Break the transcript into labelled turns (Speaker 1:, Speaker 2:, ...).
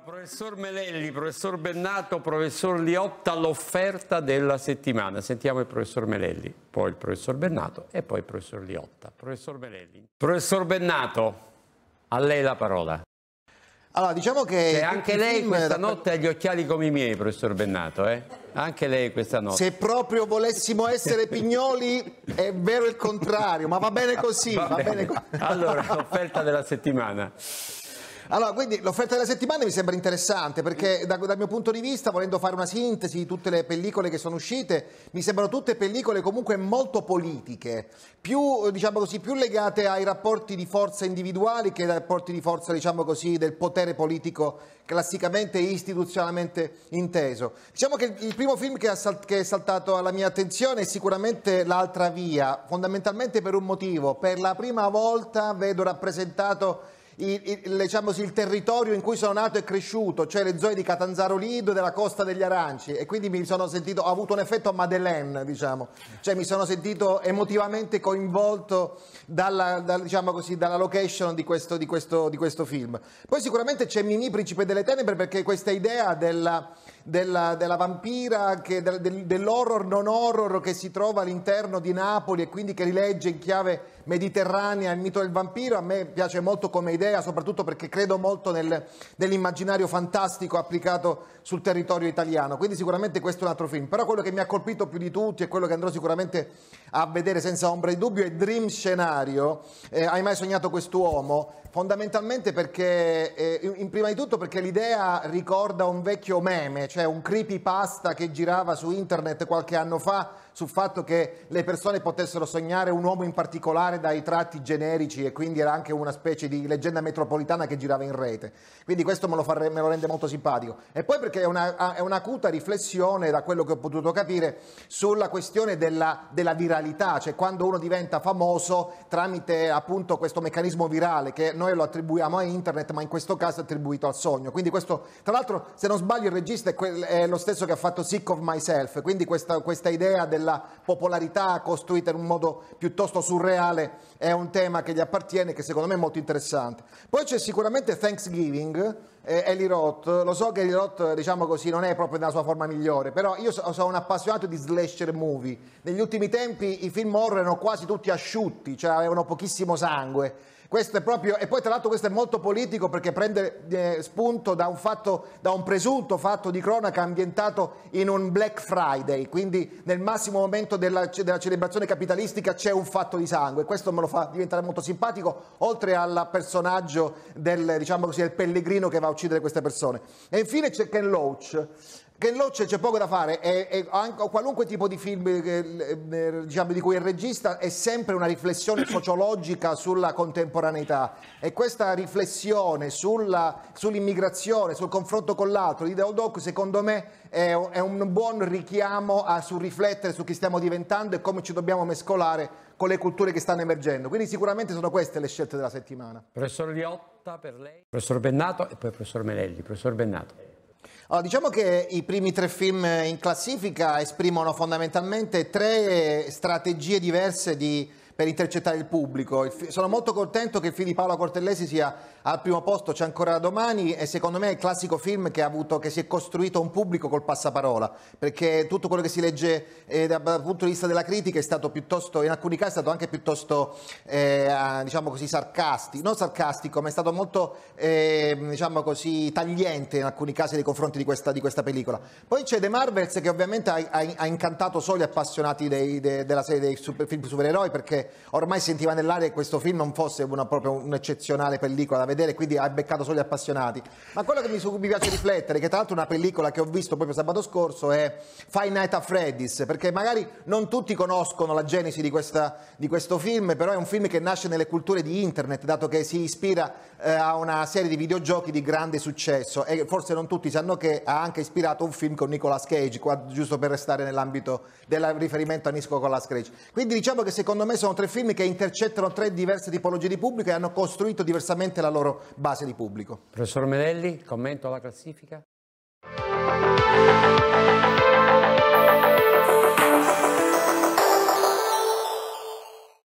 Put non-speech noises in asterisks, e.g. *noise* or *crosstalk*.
Speaker 1: Allora, professor Melelli, professor Bennato, professor Liotta, l'offerta della settimana. Sentiamo il professor Melelli, poi il professor Bennato e poi il professor Liotta. Professor Melelli. Professor Bennato, a lei la parola. Allora, diciamo che... Cioè, anche lei questa da... notte ha gli occhiali come i miei, professor Bennato, eh? Anche lei questa notte. Se proprio volessimo essere pignoli, è vero il contrario, ma va bene così. Va va bene. Bene. Allora, l'offerta della settimana. Allora, quindi l'offerta della settimana mi sembra interessante perché mm. da, dal mio punto di vista, volendo fare una sintesi di tutte le pellicole che sono uscite, mi sembrano tutte pellicole comunque molto politiche, più, diciamo così, più legate ai rapporti di forza individuali che ai rapporti di forza diciamo così, del potere politico classicamente e istituzionalmente inteso. Diciamo che il primo film che, è saltato alla mia attenzione è sicuramente L'altra via, fondamentalmente per un motivo, per la prima volta vedo rappresentato il, il, diciamo, il, territorio in cui sono nato e cresciuto, cioè le zone di Catanzaro Lido e della Costa degli Aranci e quindi mi sono sentito, ho avuto un effetto Madeleine, diciamo, cioè mi sono sentito emotivamente coinvolto dalla, da, diciamo così, dalla location di questo, di, questo, di questo, film. Poi sicuramente c'è Mimì, Principe delle Tenebre, perché questa idea della, della, della vampira, che, del, dell'horror non horror che si trova all'interno di Napoli e quindi che rilegge in chiave mediterranea il mito del vampiro, a me piace molto come idea l'idea, soprattutto perché credo molto nel, nell'immaginario fantastico applicato sul territorio italiano. Quindi sicuramente questo è un altro film. Però quello che mi ha colpito più di tutti e quello che andrò sicuramente a vedere senza ombra di dubbio è Dream Scenario. Eh, hai mai sognato quest'uomo? Fondamentalmente perché, eh, in, prima di tutto perché l'idea ricorda un vecchio meme, cioè un creepypasta che girava su internet qualche anno fa sul fatto che le persone potessero sognare un uomo in particolare dai tratti generici e quindi era anche una specie di leggenda metropolitana che girava in rete. Quindi questo me lo, fare, me lo rende molto simpatico. E poi perché è, una, è un'acuta riflessione, da quello che ho potuto capire, sulla questione della, della viralità, cioè quando uno diventa famoso tramite appunto questo meccanismo virale che noi lo attribuiamo a internet, ma in questo caso è attribuito al sogno. Quindi questo, tra l'altro, se non sbaglio, il regista è, quel, è lo stesso che ha fatto Sick of Myself, quindi questa, questa idea della della popolarità costruita in un modo piuttosto surreale è un tema che gli appartiene che secondo me è molto interessante. Poi c'è sicuramente Thanksgiving, eh, Eli Roth, lo so che Eli Roth diciamo così non è proprio nella sua forma migliore, però io so, sono un appassionato di slasher movie, negli ultimi tempi i film horror erano quasi tutti asciutti, cioè avevano pochissimo sangue questo è proprio, e poi tra l'altro questo è molto politico perché prende eh, spunto da un, fatto, da un, presunto fatto di cronaca ambientato in un Black Friday, quindi nel massimo momento della, della celebrazione capitalistica c'è un fatto di sangue, questo me lo fa diventare molto simpatico, oltre al personaggio del, diciamo così, del pellegrino che va a uccidere queste persone. E infine c'è Ken Loach che Locce c'è poco da fare, è, è anche, qualunque tipo di film eh, eh, eh, diciamo, di cui è regista è sempre una riflessione *clears throat* sociologica sulla contemporaneità e questa riflessione sull'immigrazione, sul confronto con l'altro di Deodoc secondo me è, è, un buon richiamo a su riflettere su chi stiamo diventando e come ci dobbiamo mescolare con le culture che stanno emergendo. Quindi sicuramente sono queste le scelte della settimana. Professor Liotta per lei, professor Bennato e poi professor Melelli. Professor Bennato. Allora, diciamo che i primi tre film in classifica esprimono fondamentalmente tre strategie diverse di per intercettare il pubblico. Sono molto contento che il film di Paolo Cortellesi sia al primo posto, c'è ancora domani e secondo me è il classico film che, avuto, che si è costruito un pubblico col passaparola, perché tutto quello che si legge eh, dal punto di vista della critica è stato piuttosto, in alcuni casi è stato anche piuttosto, eh, diciamo così, sarcastico, non sarcastico, ma è stato molto, eh, diciamo così, tagliente in alcuni casi nei confronti di questa, di questa pellicola. Poi c'è The Marvels che ovviamente ha, ha, ha incantato solo gli appassionati dei, de, della serie dei super, film supereroi perché ormai sentiva nell'aria che questo film non fosse una, proprio un'eccezionale pellicola da vedere, quindi ha beccato solo gli appassionati. Ma quello che mi, su cui mi piace riflettere, che tra l'altro è una pellicola che ho visto proprio sabato scorso, è Five Night at Freddy's, perché magari non tutti conoscono la genesi di, questa, di questo film, però è un film che nasce nelle culture di internet, dato che si ispira eh, a una serie di videogiochi di grande successo e forse non tutti sanno che ha anche ispirato un film con Nicolas Cage, qua, giusto per restare nell'ambito del riferimento a Nisco con la Scratch. Quindi diciamo che secondo me sono tre film che intercettano tre diverse tipologie di pubblico e hanno costruito diversamente la loro base di pubblico. Professor Melelli, commento alla classifica?